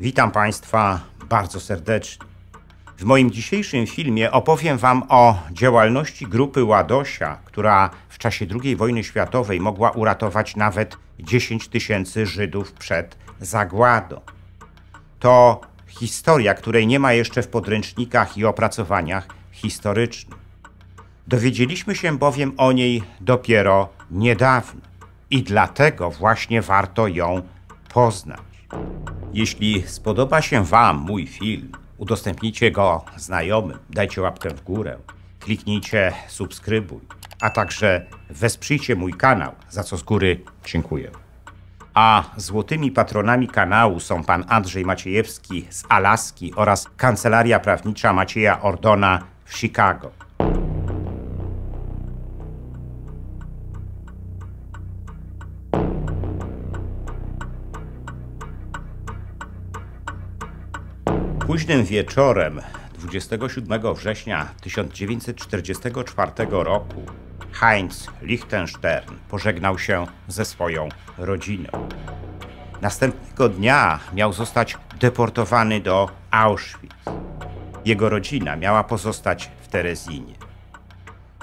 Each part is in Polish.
Witam Państwa bardzo serdecznie. W moim dzisiejszym filmie opowiem Wam o działalności grupy Ładosia, która w czasie II wojny światowej mogła uratować nawet 10 tysięcy Żydów przed zagładą. To historia, której nie ma jeszcze w podręcznikach i opracowaniach historycznych. Dowiedzieliśmy się bowiem o niej dopiero niedawno i dlatego właśnie warto ją poznać. Jeśli spodoba się Wam mój film, udostępnijcie go znajomym, dajcie łapkę w górę, kliknijcie subskrybuj, a także wesprzyjcie mój kanał, za co z góry dziękuję. A złotymi patronami kanału są pan Andrzej Maciejewski z Alaski oraz Kancelaria Prawnicza Macieja Ordona w Chicago. Późnym wieczorem 27 września 1944 roku Heinz Lichtenstern pożegnał się ze swoją rodziną. Następnego dnia miał zostać deportowany do Auschwitz. Jego rodzina miała pozostać w Terezinie.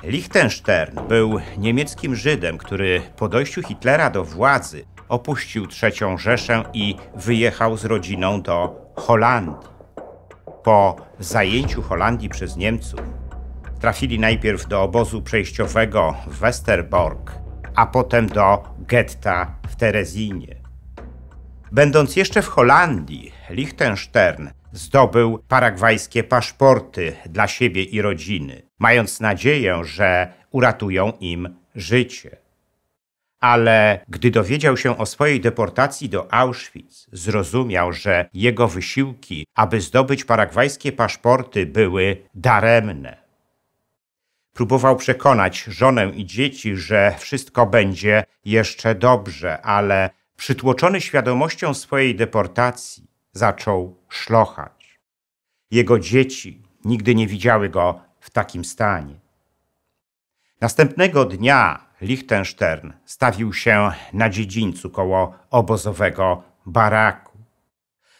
Lichtenstern był niemieckim Żydem, który po dojściu Hitlera do władzy opuścił III Rzeszę i wyjechał z rodziną do Holandii po zajęciu Holandii przez Niemców trafili najpierw do obozu przejściowego w Westerbork, a potem do getta w Terezinie. Będąc jeszcze w Holandii, Liechtenstern zdobył paragwajskie paszporty dla siebie i rodziny, mając nadzieję, że uratują im życie ale gdy dowiedział się o swojej deportacji do Auschwitz, zrozumiał, że jego wysiłki, aby zdobyć paragwajskie paszporty, były daremne. Próbował przekonać żonę i dzieci, że wszystko będzie jeszcze dobrze, ale przytłoczony świadomością swojej deportacji zaczął szlochać. Jego dzieci nigdy nie widziały go w takim stanie. Następnego dnia Liechtenstern stawił się na dziedzińcu koło obozowego baraku.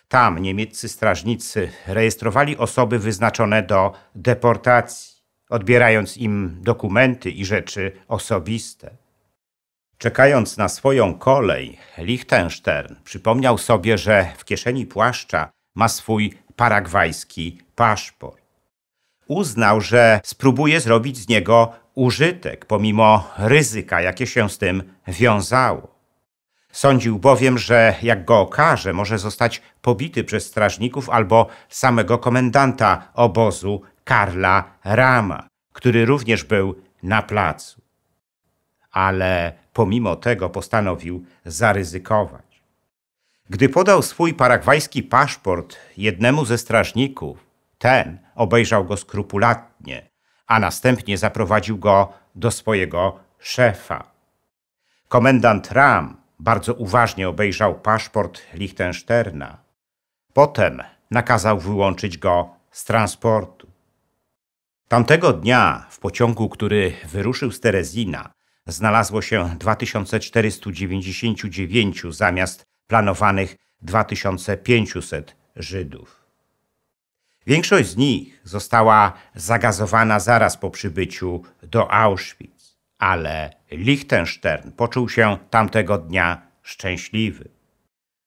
Tam niemieccy strażnicy rejestrowali osoby wyznaczone do deportacji, odbierając im dokumenty i rzeczy osobiste. Czekając na swoją kolej, Liechtenstern przypomniał sobie, że w kieszeni płaszcza ma swój paragwajski paszport. Uznał, że spróbuje zrobić z niego użytek pomimo ryzyka, jakie się z tym wiązało. Sądził bowiem, że jak go okaże, może zostać pobity przez strażników albo samego komendanta obozu Karla Rama, który również był na placu. Ale pomimo tego postanowił zaryzykować. Gdy podał swój paragwajski paszport jednemu ze strażników, ten obejrzał go skrupulatnie a następnie zaprowadził go do swojego szefa. Komendant Ram bardzo uważnie obejrzał paszport Lichtensterna. Potem nakazał wyłączyć go z transportu. Tamtego dnia w pociągu, który wyruszył z Terezina, znalazło się 2499 zamiast planowanych 2500 Żydów. Większość z nich została zagazowana zaraz po przybyciu do Auschwitz, ale Liechtenstern poczuł się tamtego dnia szczęśliwy.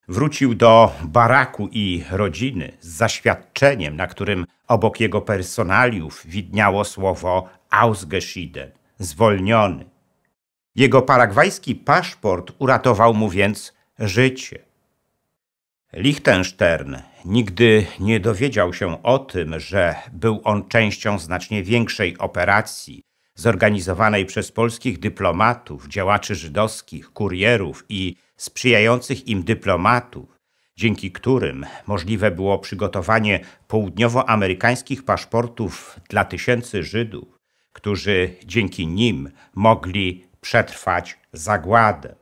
Wrócił do baraku i rodziny z zaświadczeniem, na którym obok jego personaliów widniało słowo Ausgeschieden, zwolniony. Jego paragwajski paszport uratował mu więc życie. Liechtenstern nigdy nie dowiedział się o tym, że był on częścią znacznie większej operacji zorganizowanej przez polskich dyplomatów, działaczy żydowskich, kurierów i sprzyjających im dyplomatów, dzięki którym możliwe było przygotowanie południowoamerykańskich paszportów dla tysięcy Żydów, którzy dzięki nim mogli przetrwać zagładę.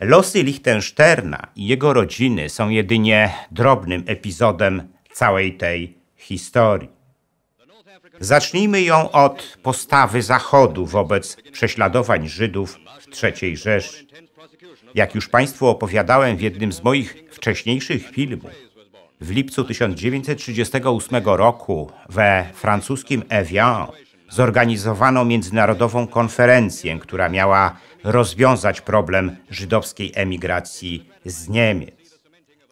Losy Lichtensterna i jego rodziny są jedynie drobnym epizodem całej tej historii. Zacznijmy ją od postawy Zachodu wobec prześladowań Żydów w III Rzeszy. Jak już Państwu opowiadałem w jednym z moich wcześniejszych filmów, w lipcu 1938 roku we francuskim Evian zorganizowano międzynarodową konferencję, która miała rozwiązać problem żydowskiej emigracji z Niemiec.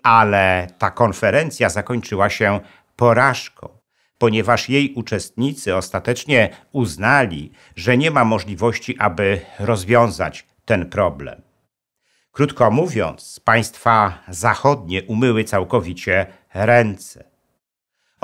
Ale ta konferencja zakończyła się porażką, ponieważ jej uczestnicy ostatecznie uznali, że nie ma możliwości, aby rozwiązać ten problem. Krótko mówiąc, państwa zachodnie umyły całkowicie ręce.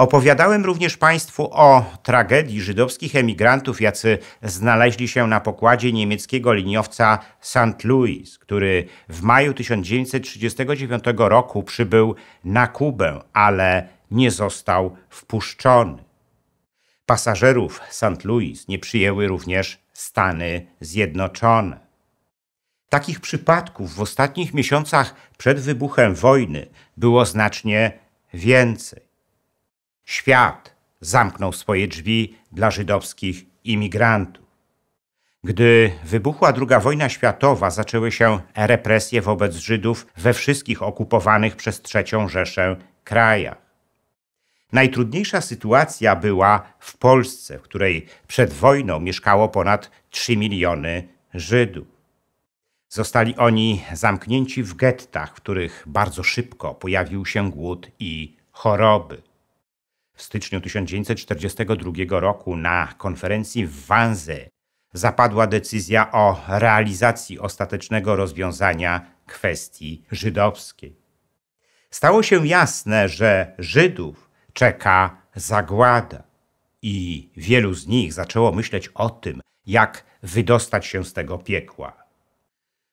Opowiadałem również Państwu o tragedii żydowskich emigrantów, jacy znaleźli się na pokładzie niemieckiego liniowca St. Louis, który w maju 1939 roku przybył na Kubę, ale nie został wpuszczony. Pasażerów St. Louis nie przyjęły również Stany Zjednoczone. Takich przypadków w ostatnich miesiącach przed wybuchem wojny było znacznie więcej. Świat zamknął swoje drzwi dla żydowskich imigrantów. Gdy wybuchła II wojna światowa, zaczęły się represje wobec Żydów we wszystkich okupowanych przez III Rzeszę krajach. Najtrudniejsza sytuacja była w Polsce, w której przed wojną mieszkało ponad 3 miliony Żydów. Zostali oni zamknięci w gettach, w których bardzo szybko pojawił się głód i choroby. W styczniu 1942 roku na konferencji w Wannsee zapadła decyzja o realizacji ostatecznego rozwiązania kwestii żydowskiej. Stało się jasne, że Żydów czeka zagłada i wielu z nich zaczęło myśleć o tym, jak wydostać się z tego piekła.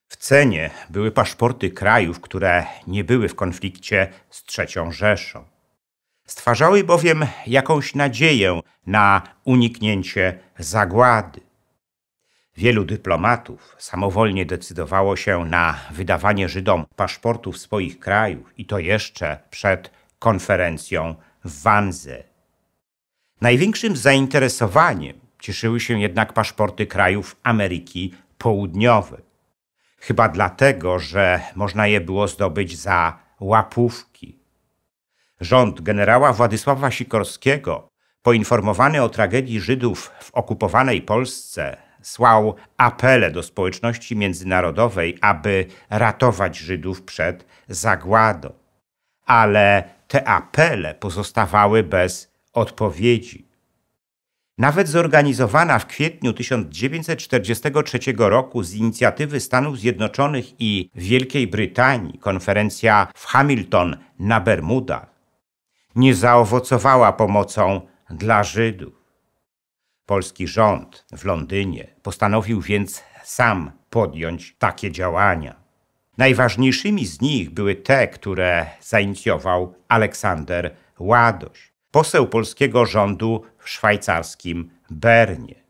W cenie były paszporty krajów, które nie były w konflikcie z III Rzeszą. Stwarzały bowiem jakąś nadzieję na uniknięcie zagłady. Wielu dyplomatów samowolnie decydowało się na wydawanie Żydom paszportów swoich krajów i to jeszcze przed konferencją w Wanze. Największym zainteresowaniem cieszyły się jednak paszporty krajów Ameryki Południowej. Chyba dlatego, że można je było zdobyć za łapówki. Rząd generała Władysława Sikorskiego, poinformowany o tragedii Żydów w okupowanej Polsce, słał apele do społeczności międzynarodowej, aby ratować Żydów przed zagładą. Ale te apele pozostawały bez odpowiedzi. Nawet zorganizowana w kwietniu 1943 roku z inicjatywy Stanów Zjednoczonych i Wielkiej Brytanii konferencja w Hamilton na Bermudach nie zaowocowała pomocą dla Żydów. Polski rząd w Londynie postanowił więc sam podjąć takie działania. Najważniejszymi z nich były te, które zainicjował Aleksander Ładoś, poseł polskiego rządu w szwajcarskim Bernie.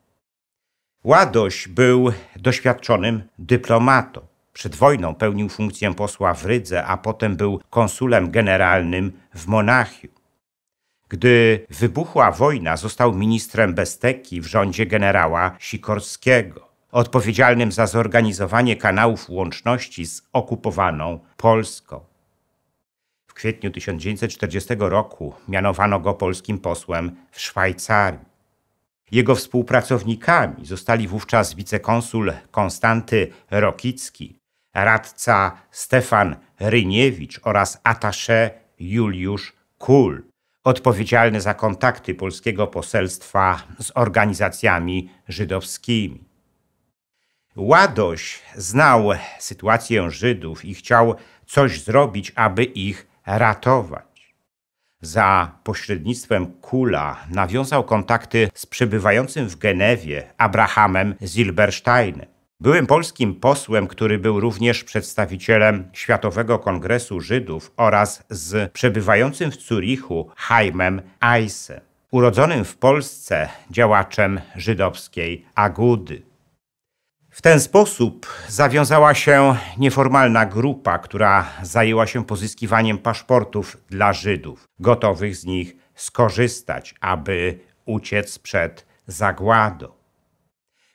Ładoś był doświadczonym dyplomatą. Przed wojną pełnił funkcję posła w Rydze, a potem był konsulem generalnym w Monachium. Gdy wybuchła wojna, został ministrem Besteki w rządzie generała Sikorskiego, odpowiedzialnym za zorganizowanie kanałów łączności z okupowaną Polską. W kwietniu 1940 roku mianowano go polskim posłem w Szwajcarii. Jego współpracownikami zostali wówczas wicekonsul Konstanty Rokicki, radca Stefan Ryniewicz oraz atasze Juliusz Kul, odpowiedzialny za kontakty polskiego poselstwa z organizacjami żydowskimi. Ładoś znał sytuację Żydów i chciał coś zrobić, aby ich ratować. Za pośrednictwem Kula nawiązał kontakty z przebywającym w Genewie Abrahamem Zilbersteinem. Byłem polskim posłem, który był również przedstawicielem Światowego Kongresu Żydów oraz z przebywającym w Zurichu Haimem Eise, urodzonym w Polsce działaczem żydowskiej Agudy. W ten sposób zawiązała się nieformalna grupa, która zajęła się pozyskiwaniem paszportów dla Żydów, gotowych z nich skorzystać, aby uciec przed zagładą.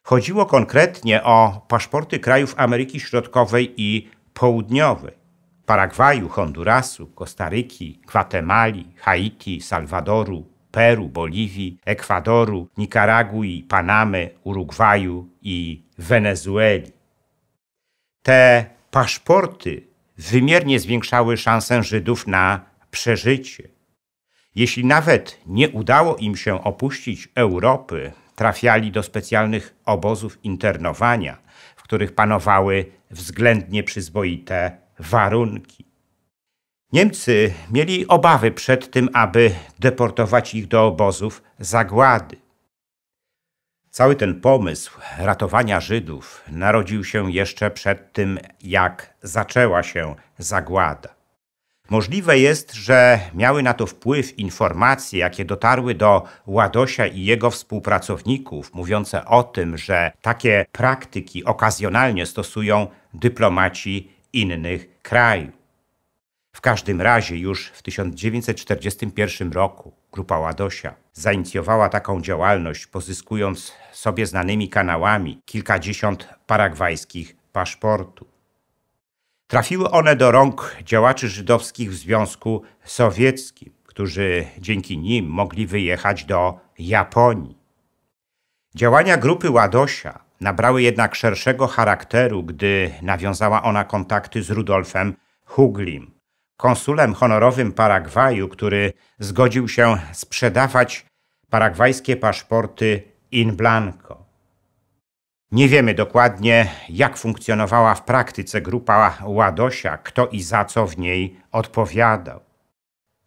Chodziło konkretnie o paszporty krajów Ameryki Środkowej i Południowej. Paragwaju, Hondurasu, Kostaryki, Gwatemali, Haiti, Salwadoru, Peru, Boliwii, Ekwadoru, Nikaragui, Panamy, Urugwaju i Wenezueli. Te paszporty wymiernie zwiększały szansę Żydów na przeżycie. Jeśli nawet nie udało im się opuścić Europy, trafiali do specjalnych obozów internowania, w których panowały względnie przyzwoite warunki. Niemcy mieli obawy przed tym, aby deportować ich do obozów zagłady. Cały ten pomysł ratowania Żydów narodził się jeszcze przed tym, jak zaczęła się zagłada. Możliwe jest, że miały na to wpływ informacje, jakie dotarły do Ładosia i jego współpracowników, mówiące o tym, że takie praktyki okazjonalnie stosują dyplomaci innych krajów. W każdym razie już w 1941 roku Grupa Ładosia zainicjowała taką działalność, pozyskując sobie znanymi kanałami kilkadziesiąt paragwajskich paszportów. Trafiły one do rąk działaczy żydowskich w Związku Sowieckim, którzy dzięki nim mogli wyjechać do Japonii. Działania grupy Ładosia nabrały jednak szerszego charakteru, gdy nawiązała ona kontakty z Rudolfem Huglim, konsulem honorowym Paragwaju, który zgodził się sprzedawać paragwajskie paszporty in blanco. Nie wiemy dokładnie, jak funkcjonowała w praktyce grupa Ładosia, kto i za co w niej odpowiadał.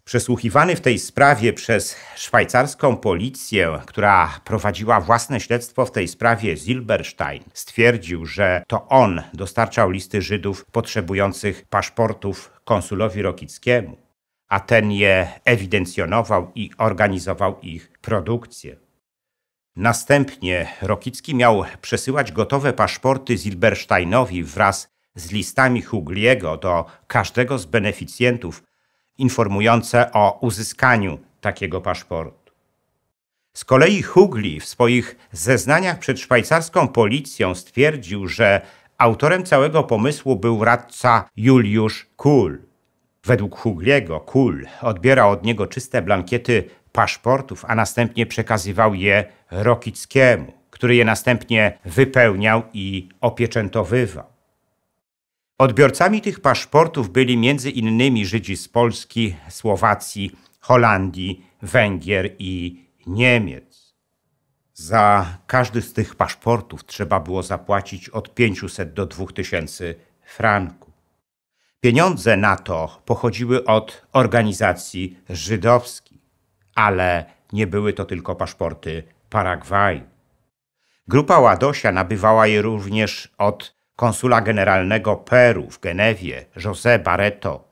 Przesłuchiwany w tej sprawie przez szwajcarską policję, która prowadziła własne śledztwo w tej sprawie, Zilberstein stwierdził, że to on dostarczał listy Żydów potrzebujących paszportów konsulowi Rokickiemu, a ten je ewidencjonował i organizował ich produkcję. Następnie Rokicki miał przesyłać gotowe paszporty Zilbersteinowi wraz z listami Hugliego do każdego z beneficjentów, informujące o uzyskaniu takiego paszportu. Z kolei Hugli w swoich zeznaniach przed szwajcarską policją stwierdził, że autorem całego pomysłu był radca Juliusz Kuhl. Według Hugliego Kuhl odbiera od niego czyste blankiety paszportów, a następnie przekazywał je Rokickiemu, który je następnie wypełniał i opieczętowywał. Odbiorcami tych paszportów byli między innymi Żydzi z Polski, Słowacji, Holandii, Węgier i Niemiec. Za każdy z tych paszportów trzeba było zapłacić od 500 do 2000 franków. Pieniądze na to pochodziły od organizacji żydowskich ale nie były to tylko paszporty Paragwaj. Grupa Ładosia nabywała je również od konsula generalnego Peru w Genewie, José Barreto,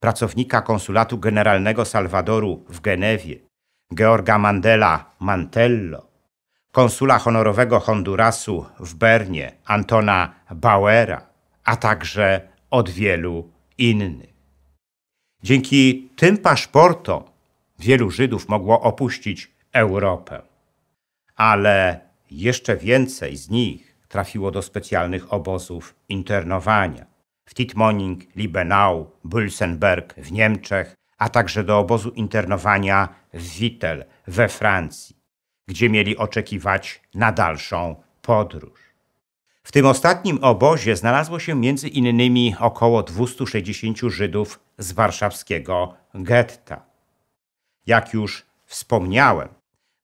pracownika konsulatu generalnego Salwadoru w Genewie, Georga Mandela Mantello, konsula honorowego Hondurasu w Bernie, Antona Bauera, a także od wielu innych. Dzięki tym paszportom Wielu Żydów mogło opuścić Europę. Ale jeszcze więcej z nich trafiło do specjalnych obozów internowania. W Titmoning, Liebenau, Bülsenberg w Niemczech, a także do obozu internowania w Wittel we Francji, gdzie mieli oczekiwać na dalszą podróż. W tym ostatnim obozie znalazło się między innymi około 260 Żydów z warszawskiego getta jak już wspomniałem.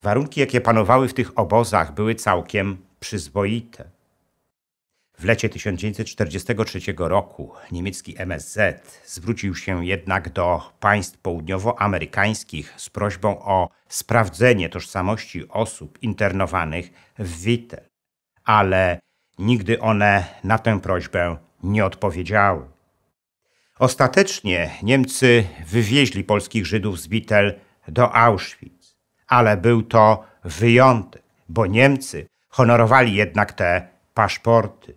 Warunki, jakie panowały w tych obozach, były całkiem przyzwoite. W lecie 1943 roku niemiecki MSZ zwrócił się jednak do państw południowoamerykańskich z prośbą o sprawdzenie tożsamości osób internowanych w Witel, ale nigdy one na tę prośbę nie odpowiedziały. Ostatecznie Niemcy wywieźli polskich Żydów z Witel do Auschwitz. Ale był to wyjątek, bo Niemcy honorowali jednak te paszporty.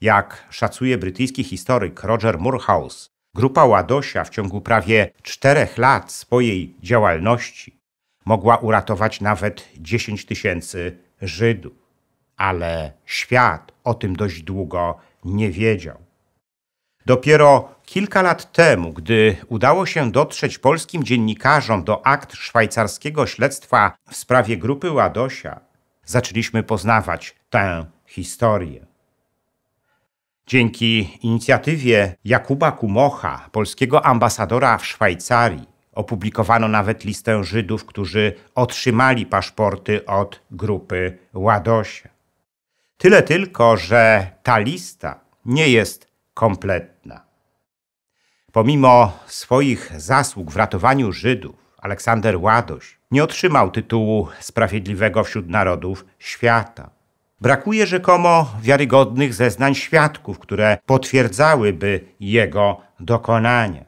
Jak szacuje brytyjski historyk Roger Murhaus, grupa Ładosia w ciągu prawie czterech lat swojej działalności mogła uratować nawet 10 tysięcy Żydów. Ale świat o tym dość długo nie wiedział. Dopiero kilka lat temu, gdy udało się dotrzeć polskim dziennikarzom do akt szwajcarskiego śledztwa w sprawie grupy Ładosia, zaczęliśmy poznawać tę historię. Dzięki inicjatywie Jakuba Kumocha, polskiego ambasadora w Szwajcarii, opublikowano nawet listę Żydów, którzy otrzymali paszporty od grupy Ładosia. Tyle tylko, że ta lista nie jest kompletna. Pomimo swoich zasług w ratowaniu Żydów, Aleksander Ładoś nie otrzymał tytułu Sprawiedliwego wśród Narodów Świata. Brakuje rzekomo wiarygodnych zeznań świadków, które potwierdzałyby jego dokonania.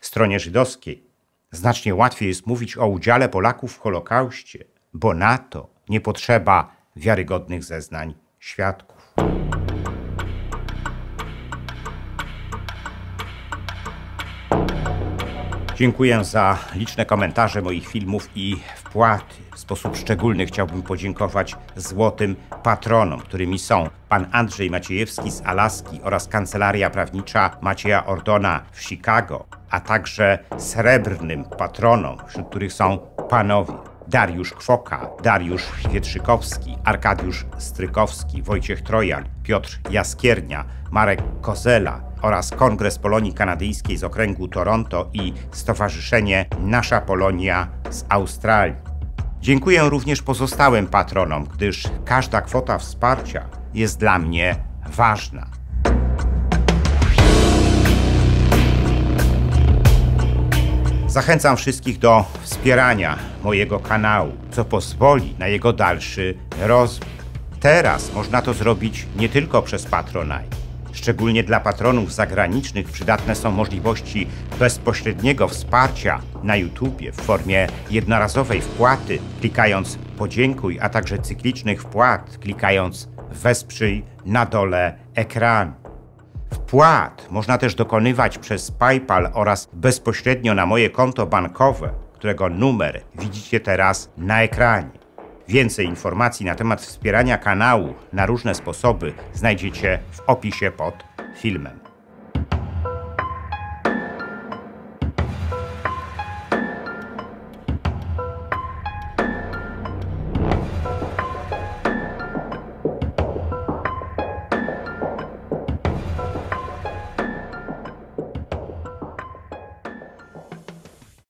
Stronie żydowskiej znacznie łatwiej jest mówić o udziale Polaków w Holokauście, bo na to nie potrzeba wiarygodnych zeznań świadków. Dziękuję za liczne komentarze moich filmów i wpłaty. W sposób szczególny chciałbym podziękować złotym patronom, którymi są pan Andrzej Maciejewski z Alaski oraz Kancelaria Prawnicza Macieja Ordona w Chicago, a także srebrnym patronom, wśród których są panowie Dariusz Kwoka, Dariusz Wietrzykowski, Arkadiusz Strykowski, Wojciech Trojan, Piotr Jaskiernia, Marek Kozela oraz Kongres Polonii Kanadyjskiej z okręgu Toronto i Stowarzyszenie Nasza Polonia z Australii. Dziękuję również pozostałym patronom, gdyż każda kwota wsparcia jest dla mnie ważna. Zachęcam wszystkich do wspierania mojego kanału, co pozwoli na jego dalszy rozwój. Teraz można to zrobić nie tylko przez Patronite. Szczególnie dla patronów zagranicznych przydatne są możliwości bezpośredniego wsparcia na YouTubie w formie jednorazowej wpłaty, klikając podziękuj, a także cyklicznych wpłat, klikając wesprzyj na dole ekranu. Wpłat można też dokonywać przez PayPal oraz bezpośrednio na moje konto bankowe, którego numer widzicie teraz na ekranie. Więcej informacji na temat wspierania kanału na różne sposoby znajdziecie w opisie pod filmem.